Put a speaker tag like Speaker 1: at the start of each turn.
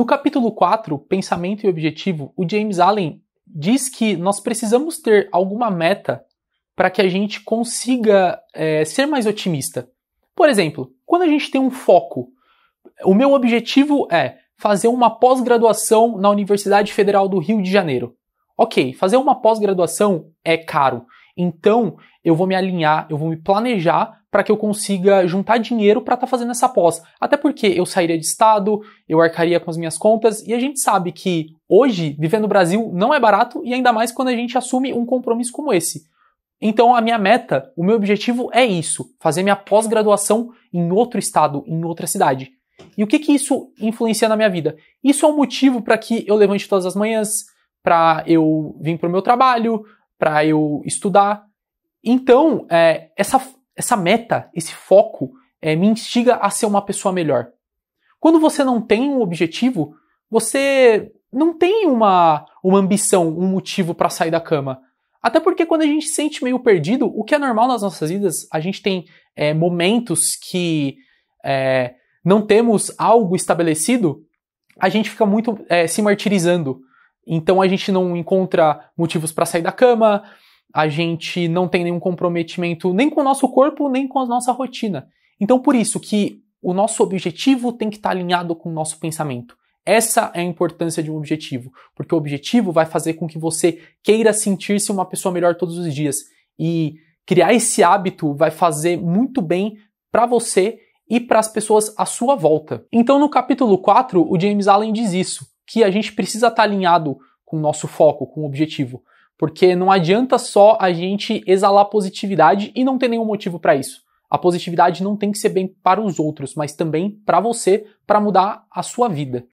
Speaker 1: No capítulo 4, Pensamento e Objetivo, o James Allen diz que nós precisamos ter alguma meta para que a gente consiga é, ser mais otimista. Por exemplo, quando a gente tem um foco, o meu objetivo é fazer uma pós-graduação na Universidade Federal do Rio de Janeiro. Ok, fazer uma pós-graduação é caro, então, eu vou me alinhar, eu vou me planejar para que eu consiga juntar dinheiro para estar tá fazendo essa pós. Até porque eu sairia de estado, eu arcaria com as minhas compras e a gente sabe que hoje viver no Brasil não é barato e ainda mais quando a gente assume um compromisso como esse. Então, a minha meta, o meu objetivo é isso: fazer minha pós-graduação em outro estado, em outra cidade. E o que que isso influencia na minha vida? Isso é um motivo para que eu levante todas as manhãs, para eu vir para o meu trabalho, para eu estudar. Então, é, essa, essa meta, esse foco, é, me instiga a ser uma pessoa melhor. Quando você não tem um objetivo, você não tem uma, uma ambição, um motivo para sair da cama. Até porque quando a gente se sente meio perdido, o que é normal nas nossas vidas, a gente tem é, momentos que é, não temos algo estabelecido, a gente fica muito é, se martirizando. Então a gente não encontra motivos para sair da cama, a gente não tem nenhum comprometimento nem com o nosso corpo, nem com a nossa rotina. Então por isso que o nosso objetivo tem que estar tá alinhado com o nosso pensamento. Essa é a importância de um objetivo, porque o objetivo vai fazer com que você queira sentir-se uma pessoa melhor todos os dias e criar esse hábito vai fazer muito bem para você e para as pessoas à sua volta. Então no capítulo 4, o James Allen diz isso que a gente precisa estar tá alinhado com o nosso foco, com o objetivo. Porque não adianta só a gente exalar positividade e não ter nenhum motivo para isso. A positividade não tem que ser bem para os outros, mas também para você, para mudar a sua vida.